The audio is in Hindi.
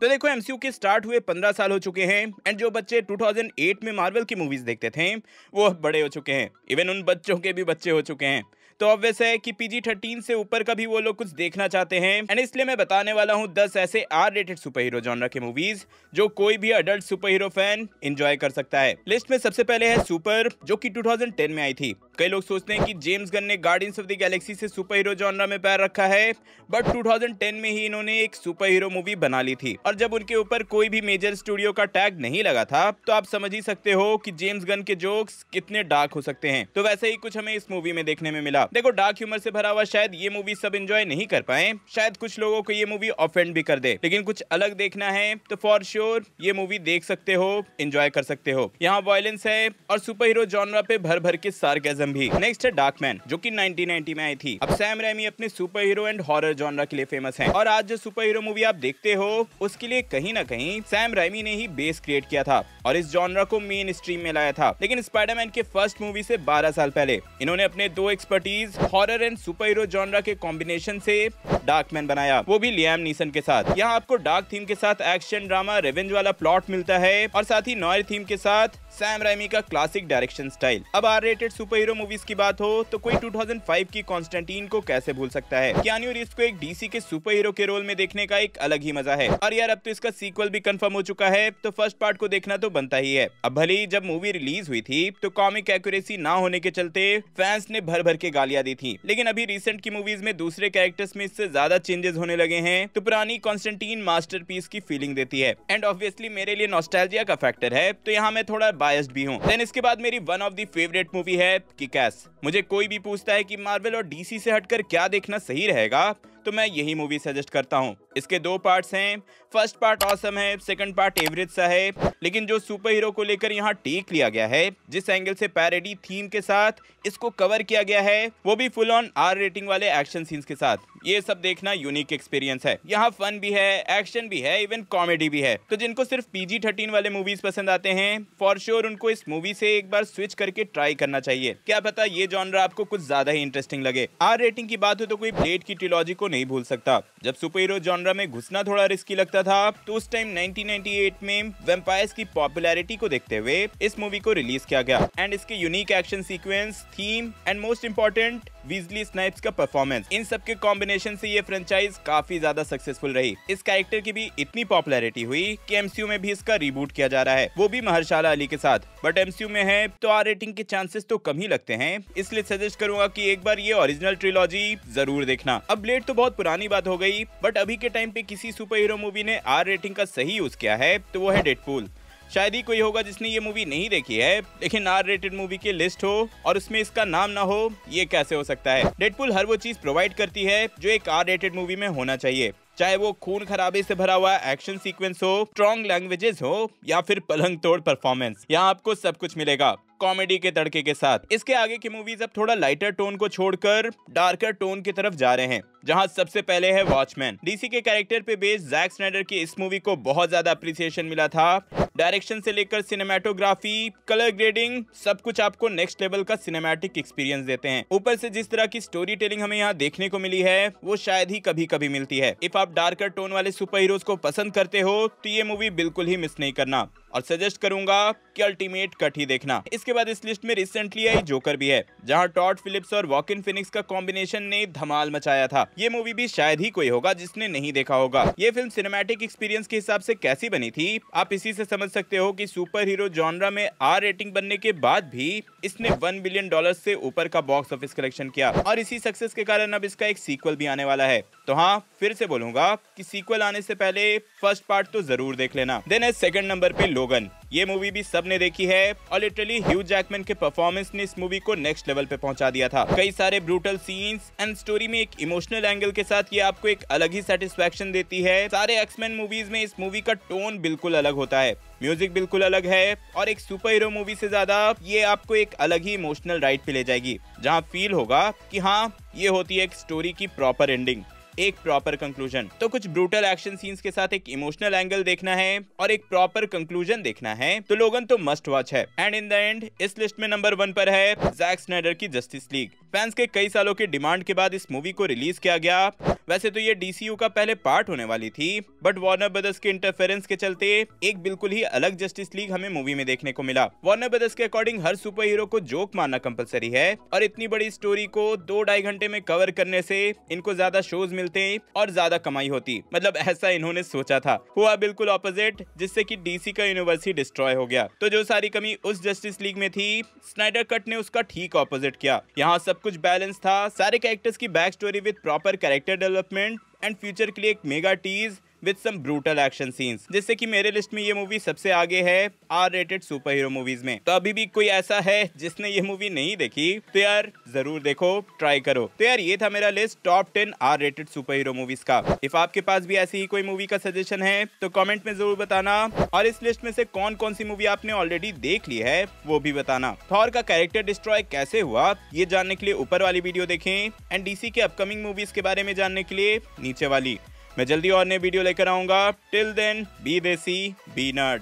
तो देखो एमसीयू के स्टार्ट हुए पंद्रह साल हो चुके हैं एंड जो बच्चे 2008 में मार्वल की मूवीज देखते थे वो बड़े हो चुके हैं इवन उन बच्चों के भी बच्चे हो चुके हैं तो ऑब्वियस है कि पीजी थर्टीन से ऊपर का भी वो लोग कुछ देखना चाहते हैं एंड इसलिए मैं बताने वाला हूँ दस ऐसे R rated super hero genre के मूवीज जो कोई भी adult super hero fan enjoy कर सकता है लिस्ट में सबसे पहले है सुपर जो की टू में आई थी कई लोग सोचते हैं कि जेम्स गन ने गार्डियंस ऑफ द गैलेक्सी से सुपर हीरो जॉनरा में पैर रखा है बट 2010 में ही इन्होंने एक सुपर हीरो मूवी बना ली थी और जब उनके ऊपर कोई भी मेजर स्टूडियो का टैग नहीं लगा था तो आप समझ ही सकते हो कि जेम्स गन के जोक्स कितने डार्क हो सकते हैं तो वैसे ही कुछ हमें इस मूवी में देखने में मिला देखो डार्क ह्यूमर से भरा हुआ शायद ये मूवी सब एंजॉय नहीं कर पाए शायद कुछ लोगों को ये मूवी ऑफेंड भी कर दे लेकिन कुछ अलग देखना है तो फॉर श्योर ये मूवी देख सकते हो एंजॉय कर सकते हो यहाँ वायलेंस है और सुपर हीरो जॉनरा पे भर भर के सार्केजम भी नेक्स्ट है डार्क मैन जो की नाइनटीन में आई थी अब सैम रैमी अपने super hero and horror genre के लिए फेमस है और आज जो सुपर हीरो मूवी आप देखते हो उसके लिए कहीं ना कहीं सैम रेमी ने ही बेस क्रिएट किया था और इस जॉनरा को मेन स्ट्रीम में लाया था लेकिन स्पाइडरमैन के फर्स्ट मूवी से 12 साल पहले इन्होंने अपने दो expertise series horror and super hero genre के कॉम्बिनेशन से डार्कमैन बनाया वो भी लियाम नीसन के साथ यहाँ आपको डार्क थीम के साथ एक्शन ड्रामा रेवेंज वाला प्लॉट मिलता है और साथ ही नॉयर थीम के साथ सैम रैमी का क्लासिक डायरेक्शन स्टाइल अब R rated super hero movies की बात हो तो कोई 2005 की कॉन्स्टेंटीन को कैसे भूल सकता है कियान्यू रिव्स को एक डीसी के सुपर हीरो के रोल में देखने का एक अलग ही मजा है और यार अब तो इसका सीक्वल भी कंफर्म हो चुका है तो फर्स्ट पार्ट को देखना तो बनता ही है अब भले ही जब मूवी रिलीज हुई थी तो कॉमिक एक्यूरेसी ना होने के चलते फैंस ने भर भर के गाली गालियां दी थी लेकिन अभी रिसेंट की मूवीज में दूसरे कैरेक्टर्स में इससे ज्यादा चेंजेस होने लगे हैं तो पुरानी कॉन्स्टेंटीन मास्टर की फीलिंग देती है एंड ऑब्वियसली मेरे लिए नॉस्टैल्जिया का फैक्टर है तो यहाँ मैं थोड़ा बायस्ड भी हूँ देन इसके बाद मेरी one of the favourite movie है किकैस मुझे कोई भी पूछता है की मार्वल और डीसी से हटकर क्या देखना सही रहेगा तो मैं यही मूवी सजेस्ट करता हूँ इसके दो पार्ट्स हैं फर्स्ट पार्ट ऑसम है सेकंड पार्ट एवरेज सा है लेकिन जो सुपर हीरो को लेकर यहाँ टेक लिया गया है जिस एंगल से पैरेडी थीम के साथ इसको कवर किया गया है वो भी फुल ऑन आर रेटिंग वाले एक्शन सीन्स के साथ ये सब देखना यूनिक एक्सपीरियंस है यहाँ फन भी है एक्शन भी है इवन कॉमेडी भी है तो जिनको सिर्फ पीजी थर्टीन वाले मूवीज पसंद आते हैं फॉर श्योर sure उनको इस मूवी से एक बार स्विच करके ट्राई करना चाहिए क्या पता ये जॉनरा आपको कुछ ज्यादा ही इंटरेस्टिंग लगे आर रेटिंग की बात हो तो कोई ब्लेड की ट्रिलॉजी को नहीं भूल सकता जब सुपर हीरो जॉनरा में घुसना थोड़ा रिस्की लगता था तो उस टाइम नाइनटीन में वेम्पायर की पॉपुलरिटी को देखते हुए इस मूवी को रिलीज किया गया एंड इसके unique action sequence theme and most important Wesley Snipes का परफॉर्मेंस इन सब के कॉम्बिनेशन से ये फ्रेंचाइज काफी ज्यादा सक्सेसफुल रही इस कैरेक्टर की भी इतनी पॉपुलरिटी हुई कि एमसीयू में भी इसका रिबूट किया जा रहा है वो भी महर्षाला अली के साथ बट एमसीयू में है तो आर रेटिंग के चांसेस तो कम ही लगते हैं इसलिए सजेस्ट करूंगा कि एक बार ये ओरिजिनल ट्रिलॉजी जरूर देखना अब ब्लेड तो बहुत पुरानी बात हो गई बट अभी के टाइम पे किसी सुपर हीरो मूवी ने आर रेटिंग का सही यूज किया है तो वो है डेडपूल शायद ही कोई होगा जिसने ये मूवी नहीं देखी है लेकिन आर रेटेड मूवी की लिस्ट हो और उसमें इसका नाम ना हो ये कैसे हो सकता है डेडपुल हर वो चीज प्रोवाइड करती है जो एक आर रेटेड मूवी में होना चाहिए चाहे वो खून खराबे से भरा हुआ एक्शन सीक्वेंस हो स्ट्रॉन्ग लैंग्वेजेस हो या फिर पलंग तोड़ परफॉर्मेंस यहाँ आपको सब कुछ मिलेगा कॉमेडी के तड़के के साथ इसके आगे की मूवीज अब थोड़ा लाइटर टोन को छोड़कर डार्कर टोन की तरफ जा रहे हैं जहां सबसे पहले है वॉचमैन डीसी के कैरेक्टर पे बेस्ड जैक स्नाइडर की इस मूवी को बहुत ज्यादा अप्रिसिएशन मिला था डायरेक्शन से लेकर सिनेमाटोग्राफी कलर ग्रेडिंग सब कुछ आपको नेक्स्ट लेवल का सिनेमैटिक एक्सपीरियंस देते हैं ऊपर से जिस तरह की स्टोरी टेलिंग हमें यहाँ देखने को मिली है वो शायद ही कभी कभी मिलती है इफ आप डार्कर टोन वाले सुपर हीरोज को पसंद करते हो तो ये मूवी बिल्कुल ही मिस नहीं करना और सजेस्ट करूंगा कि अल्टीमेट कट ही देखना इसके बाद इस लिस्ट में रिसेंटली आई जोकर भी है जहां टॉट फिलिप्स और वॉकिन फिनिक्स का कॉम्बिनेशन ने धमाल मचाया था ये मूवी भी शायद ही कोई होगा जिसने नहीं देखा होगा ये फिल्म सिनेमैटिक एक्सपीरियंस के हिसाब से कैसी बनी थी आप इसी से समझ सकते हो कि सुपर हीरो जॉनरा में आर रेटिंग बनने के बाद भी इसने वन बिलियन डॉलर से ऊपर का बॉक्स ऑफिस कलेक्शन किया और इसी सक्सेस के कारण अब इसका एक सीक्वल भी आने वाला है तो हाँ फिर से बोलूंगा कि सीक्वल आने से पहले फर्स्ट पार्ट तो जरूर देख लेना देन है सेकंड नंबर पे लोगन ये मूवी भी सबने देखी है और लिटरली ह्यूज जैकमैन के परफॉर्मेंस ने इस मूवी को नेक्स्ट लेवल पे पहुंचा दिया था कई सारे ब्रूटल सीन्स एंड स्टोरी में एक इमोशनल एंगल के साथ ये आपको एक अलग ही सेटिस्फेक्शन देती है सारे एक्समैन मूवीज में इस मूवी का टोन बिल्कुल अलग होता है म्यूजिक बिल्कुल अलग है और एक सुपर हीरो मूवी से ज्यादा ये आपको एक अलग ही इमोशनल राइड पे ले जाएगी जहाँ फील होगा की हाँ ये होती है एक स्टोरी की प्रॉपर एंडिंग एक प्रॉपर कंक्लूजन तो कुछ ब्रूटल एक्शन सीन्स के साथ एक इमोशनल एंगल देखना है और एक प्रॉपर कंक्लूजन देखना है तो लोगन तो मस्ट वॉच है एंड इन द एंड इस लिस्ट में नंबर वन पर है जैक स्नाइडर की जस्टिस लीग फैंस के कई सालों के डिमांड के बाद इस मूवी को रिलीज किया गया वैसे तो ये डीसीयू का पहले पार्ट होने वाली थी बट वार्नर ब्रदर्स के इंटरफेरेंस के चलते एक बिल्कुल ही अलग जस्टिस लीग हमें मूवी में देखने को मिला वार्नर ब्रदर्स के अकॉर्डिंग हर सुपर हीरो को जोक मारना कंपलसरी है और इतनी बड़ी स्टोरी को दो ढाई घंटे में कवर करने से इनको ज्यादा शोज मिलते और ज्यादा कमाई होती मतलब ऐसा इन्होंने सोचा था हुआ बिल्कुल ऑपोजिट जिससे की डीसी का यूनिवर्स ही डिस्ट्रॉय हो गया तो जो सारी कमी उस जस्टिस लीग में थी स्नाइडर कट ने उसका ठीक ऑपोजिट किया यहाँ सब कुछ बैलेंस था सारे कैरेक्टर्स की back story with proper character develop development and future के लिए एक mega tease with some brutal action scenes जिससे कि मेरे लिस्ट में ये मूवी सबसे आगे है R rated super hero movies में तो अभी भी कोई ऐसा है जिसने ये मूवी नहीं देखी तो यार जरूर देखो ट्राई करो तो यार ये था मेरा list top ten R rated super hero movies का इफ आपके पास भी ऐसी ही कोई मूवी का सजेशन है तो कॉमेंट में जरूर बताना और इस लिस्ट में से कौन कौन सी मूवी आपने ऑलरेडी देख ली है वो भी बताना थॉर का कैरेक्टर डिस्ट्रॉय कैसे हुआ ये जानने के लिए ऊपर वाली वीडियो देखें एंड डीसी के अपकमिंग मूवीज के बारे में जानने के लिए नीचे वाली मैं जल्दी और नई वीडियो लेकर आऊंगा till then be desi be nut